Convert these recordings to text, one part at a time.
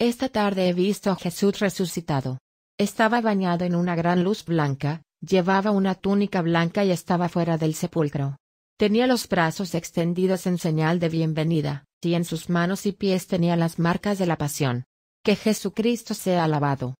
Esta tarde he visto a Jesús resucitado. Estaba bañado en una gran luz blanca, llevaba una túnica blanca y estaba fuera del sepulcro. Tenía los brazos extendidos en señal de bienvenida, y en sus manos y pies tenía las marcas de la pasión. Que Jesucristo sea alabado.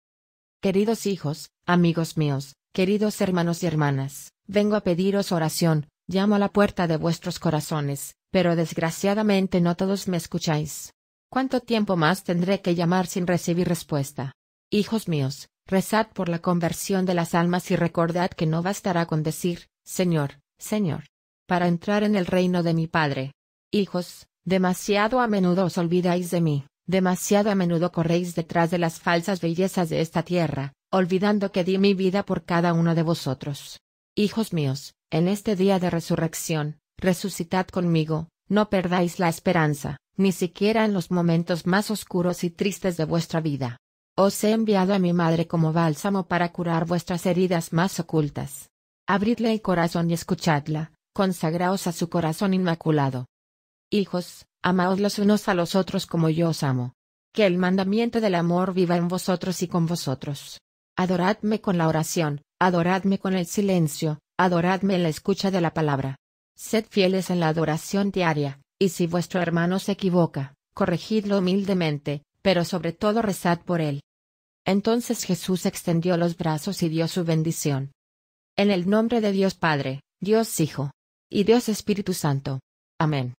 Queridos hijos, amigos míos, queridos hermanos y hermanas, vengo a pediros oración, llamo a la puerta de vuestros corazones, pero desgraciadamente no todos me escucháis. ¿Cuánto tiempo más tendré que llamar sin recibir respuesta? Hijos míos, rezad por la conversión de las almas y recordad que no bastará con decir, Señor, Señor, para entrar en el reino de mi Padre. Hijos, demasiado a menudo os olvidáis de mí, demasiado a menudo corréis detrás de las falsas bellezas de esta tierra, olvidando que di mi vida por cada uno de vosotros. Hijos míos, en este día de resurrección, resucitad conmigo, no perdáis la esperanza ni siquiera en los momentos más oscuros y tristes de vuestra vida. Os he enviado a mi madre como bálsamo para curar vuestras heridas más ocultas. Abridle el corazón y escuchadla, consagraos a su corazón inmaculado. Hijos, amaos los unos a los otros como yo os amo. Que el mandamiento del amor viva en vosotros y con vosotros. Adoradme con la oración, adoradme con el silencio, adoradme en la escucha de la palabra. Sed fieles en la adoración diaria, y si vuestro hermano se equivoca, corregidlo humildemente, pero sobre todo rezad por él. Entonces Jesús extendió los brazos y dio su bendición. En el nombre de Dios Padre, Dios Hijo, y Dios Espíritu Santo. Amén.